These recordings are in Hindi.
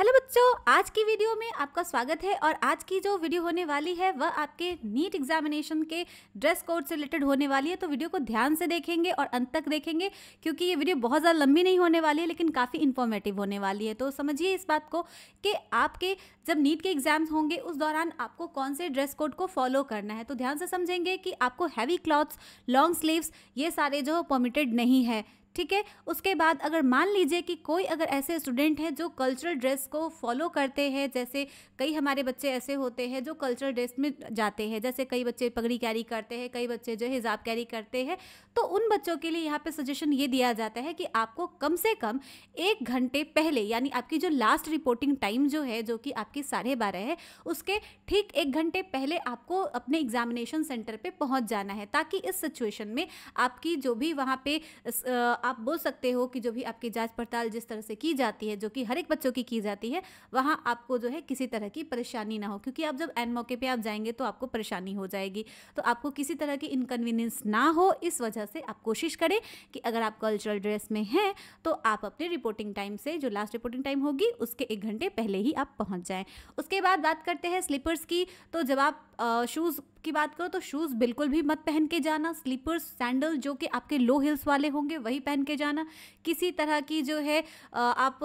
हेलो बच्चों आज की वीडियो में आपका स्वागत है और आज की जो वीडियो होने वाली है वह आपके नीट एग्जामिनेशन के ड्रेस कोड से रिलेटेड होने वाली है तो वीडियो को ध्यान से देखेंगे और अंत तक देखेंगे क्योंकि ये वीडियो बहुत ज़्यादा लंबी नहीं होने वाली है लेकिन काफ़ी इन्फॉर्मेटिव होने वाली है तो समझिए इस बात को कि आपके जब नीट के एग्जाम्स होंगे उस दौरान आपको कौन से ड्रेस कोड को फॉलो करना है तो ध्यान से समझेंगे कि आपको हैवी क्लॉथ्स लॉन्ग स्लीव्स ये सारे जो परमिटेड नहीं है ठीक है उसके बाद अगर मान लीजिए कि कोई अगर ऐसे स्टूडेंट हैं जो कल्चरल ड्रेस को फॉलो करते हैं जैसे कई हमारे बच्चे ऐसे होते हैं जो कल्चरल ड्रेस में जाते हैं जैसे कई बच्चे पगड़ी कैरी करते हैं कई बच्चे जो हिजाब कैरी करते हैं तो उन बच्चों के लिए यहाँ पे सजेशन ये दिया जाता है कि आपको कम से कम एक घंटे पहले यानी आपकी जो लास्ट रिपोर्टिंग टाइम जो है जो कि आपकी साढ़े बारह है उसके ठीक एक घंटे पहले आपको अपने एग्जामिनेशन सेंटर पर पहुँच जाना है ताकि इस सिचुएशन में आपकी जो भी वहाँ पे आप बोल सकते हो कि जो भी आपकी जाँच पड़ताल जिस तरह से की जाती है जो कि हर एक बच्चों की की जाती है वहाँ आपको जो है किसी तरह की परेशानी ना हो क्योंकि आप जब एन मौके पर आप जाएंगे तो आपको परेशानी हो जाएगी तो आपको किसी तरह की इनकन्वीनियंस ना हो इस वजह से आप कोशिश करें कि अगर आप कल्चरल ड्रेस में हैं तो आप अपने रिपोर्टिंग टाइम से जो लास्ट रिपोर्टिंग टाइम होगी उसके एक घंटे पहले ही आप पहुँच जाएँ उसके बाद बात करते हैं स्लीपर्स की तो जब आप शूज़ की बात करो तो शूज़ बिल्कुल भी मत पहन के जाना स्लीपर्स सैंडल जो कि आपके लो हिल्स वाले होंगे वही पहन के जाना किसी तरह की जो है आप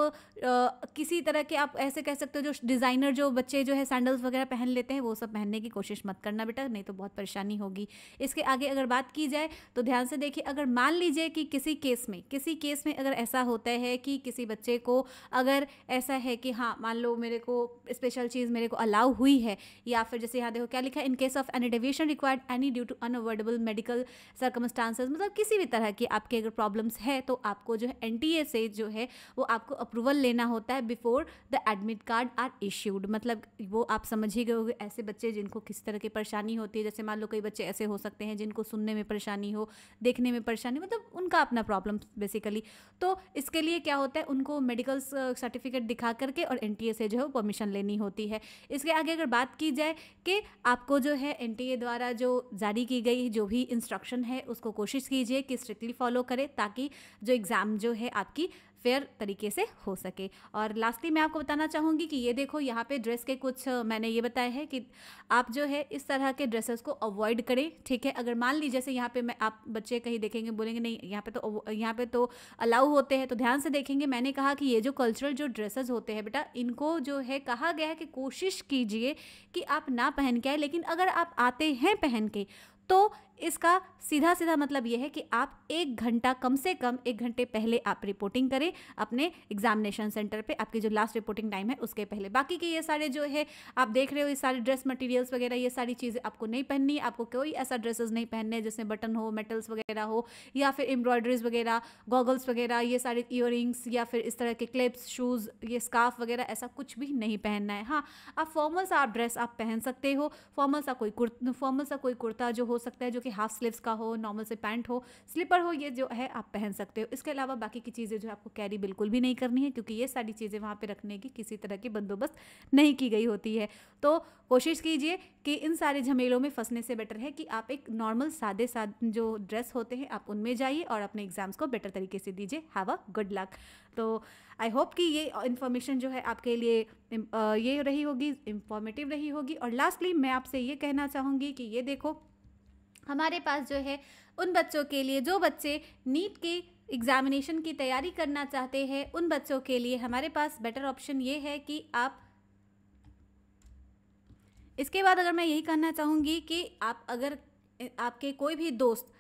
किसी तरह के आप ऐसे कह सकते हो जो डिज़ाइनर जो बच्चे जो है सैंडल्स वगैरह पहन लेते हैं वो सब पहनने की कोशिश मत करना बेटा नहीं तो बहुत परेशानी होगी इसके आगे अगर बात की जाए तो ध्यान से देखिए अगर मान लीजिए कि किसी केस में किसी केस में अगर ऐसा होता है कि किसी बच्चे को अगर ऐसा है कि हाँ मान लो मेरे को स्पेशल चीज़ मेरे को अलाउ हुई है या फिर जैसे यहाँ देखो क्या लिखा है in case of an any deviation required any due to unavoidable medical circumstances मतलब किसी भी तरह की आपके अगर प्रॉब्लम्स है तो आपको जो है एन से जो है वो आपको अप्रूवल लेना होता है before the admit card are issued मतलब वो आप समझ ही गए ऐसे बच्चे जिनको किस तरह की परेशानी होती है जैसे मान लो कई बच्चे ऐसे हो सकते हैं जिनको सुनने में परेशानी हो देखने में परेशानी मतलब उनका अपना प्रॉब्लम बेसिकली तो इसके लिए क्या होता है उनको मेडिकल सर्टिफिकेट दिखा करके और एन से जो है परमिशन लेनी होती है इसके आगे अगर बात की जाए कि आपको जो है एन एनटीए द्वारा जो जारी की गई जो भी इंस्ट्रक्शन है उसको कोशिश कीजिए कि स्ट्रिक्टली फॉलो करें ताकि जो एग्ज़ाम जो है आपकी फेयर तरीके से हो सके और लास्टली मैं आपको बताना चाहूँगी कि ये देखो यहाँ पे ड्रेस के कुछ मैंने ये बताया है कि आप जो है इस तरह के ड्रेसेस को अवॉइड करें ठीक है अगर मान लीजिए जैसे यहाँ पे मैं आप बच्चे कहीं देखेंगे बोलेंगे नहीं यहाँ पे तो यहाँ पे तो अलाउ होते हैं तो ध्यान से देखेंगे मैंने कहा कि ये जो कल्चरल जो ड्रेसेस होते हैं बेटा इनको जो है कहा गया है कि कोशिश कीजिए कि आप ना पहन के आए लेकिन अगर आप आते हैं पहन के तो इसका सीधा सीधा मतलब यह है कि आप एक घंटा कम से कम एक घंटे पहले आप रिपोर्टिंग करें अपने एग्जामिनेशन सेंटर पे आपकी जो लास्ट रिपोर्टिंग टाइम है उसके पहले बाकी के ये सारे जो है आप देख रहे हो ये सारे ड्रेस मटेरियल्स वगैरह ये सारी चीज़ें आपको नहीं पहननी आपको कोई ऐसा ड्रेसेस नहीं पहनने जिसमें बटन हो मेटल्स वगैरह हो या फिर एम्ब्रॉयडरीज वगैरह गॉगल्स वगैरह ये सारे ईयर या फिर इस तरह के क्लिप्स शूज़ ये स्काफ वगैरह ऐसा कुछ भी नहीं पहनना है हाँ आप फॉर्मल सा आप ड्रेस आप पहन सकते हो फॉर्मल सा कोई फॉर्मल सा कोई कुर्ता जो हो सकता है जो कि हाफ स्लीव्स का हो नॉर्मल से पैंट हो स्लीपर हो ये जो है आप पहन सकते हो इसके अलावा बाकी की चीज़ें जो है आपको कैरी बिल्कुल भी नहीं करनी है क्योंकि ये सारी चीज़ें वहाँ पर रखने की किसी तरह की बंदोबस्त नहीं की गई होती है तो कोशिश कीजिए कि इन सारे झमेलों में फंसने से बेटर है कि आप एक नॉर्मल सादे साद जो ड्रेस होते हैं आप उनमें जाइए और अपने एग्जाम्स को बेटर तरीके से दीजिए हैव अ गुड लक तो आई होप कि ये इन्फॉर्मेशन जो है आपके लिए ये रही होगी इंफॉर्मेटिव रही होगी और लास्टली मैं आपसे ये कहना चाहूँगी कि ये देखो हमारे पास जो है उन बच्चों के लिए जो बच्चे नीट के एग्ज़ामिनेशन की तैयारी करना चाहते हैं उन बच्चों के लिए हमारे पास बेटर ऑप्शन ये है कि आप इसके बाद अगर मैं यही कहना चाहूँगी कि आप अगर आपके कोई भी दोस्त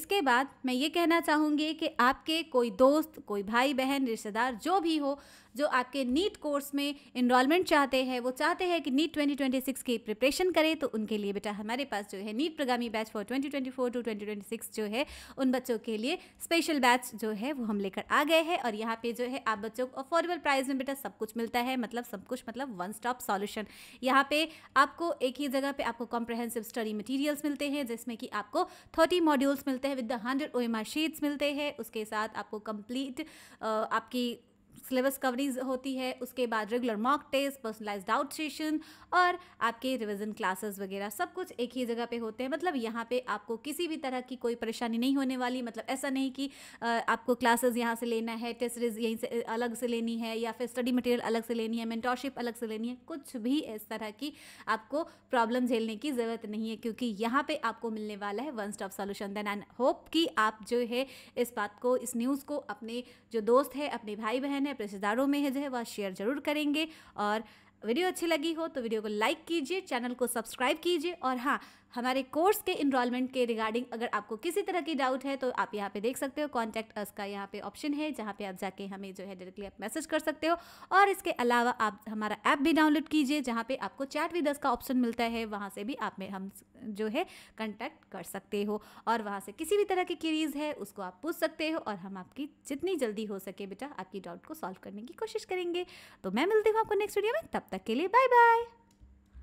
इसके बाद मैं ये कहना चाहूँगी कि आपके कोई दोस्त कोई भाई बहन रिश्तेदार जो भी हो जो आपके नीट कोर्स में इनरोलमेंट चाहते हैं वो चाहते हैं कि नीट 2026 की प्रिपरेशन करें तो उनके लिए बेटा हमारे पास जो है NEET programme batch for 2024 to 2026 जो है उन बच्चों के लिए स्पेशल बैच जो है वो हम लेकर आ गए हैं और यहाँ पे जो है आप बच्चों को अफोर्डेबल प्राइस में बेटा सब कुछ मिलता है मतलब सब कुछ मतलब वन स्टॉप सॉल्यूशन यहाँ पे आपको एक ही जगह पे आपको कॉम्प्रहेंसिव स्टडी मटीरियल्स मिलते हैं जिसमें कि आपको थर्टी मॉड्यूल्स मिलते हैं with the hundred O sheets मिलते हैं उसके साथ आपको कंप्लीट आपकी सिलेबस कवरीज होती है उसके बाद regular mock test personalised doubt session और आपके रिविजन क्लासेस वगैरह सब कुछ एक ही जगह पे होते हैं मतलब यहाँ पे आपको किसी भी तरह की कोई परेशानी नहीं होने वाली मतलब ऐसा नहीं कि आपको क्लासेस यहाँ से लेना है टेस्ट सीरीज यहीं से अलग से लेनी है या फिर स्टडी मटेरियल अलग से लेनी है मेंटोरशिप अलग से लेनी है कुछ भी इस तरह की आपको प्रॉब्लम झेलने की ज़रूरत नहीं है क्योंकि यहाँ पर आपको मिलने वाला है one stop solution then and hope कि आप जो है इस बात को इस न्यूज़ को अपने जो दोस्त है अपने भाई बहन है अपने रिश्तेदारों में है जो है वह शेयर जरूर करेंगे और वीडियो अच्छी लगी हो तो वीडियो को लाइक कीजिए चैनल को सब्सक्राइब कीजिए और हाँ हमारे कोर्स के इनरोलमेंट के रिगार्डिंग अगर आपको किसी तरह की डाउट है तो आप यहाँ पे देख सकते हो कॉन्टैक्ट अस का यहाँ पे ऑप्शन है जहाँ पे आप जाके हमें जो है डायरेक्टली आप मैसेज कर सकते हो और इसके अलावा आप हमारा ऐप भी डाउनलोड कीजिए जहाँ पे आपको चैट विद अस का ऑप्शन मिलता है वहाँ से भी आप में हम जो है कॉन्टैक्ट कर सकते हो और वहाँ से किसी भी तरह की क्रीज है उसको आप पूछ सकते हो और हम आपकी जितनी जल्दी हो सके बेटा आपकी डाउट को सॉल्व करने की कोशिश करेंगे तो मैं मिलती हूँ आपको नेक्स्ट वीडियो में तब तक के लिए बाय बाय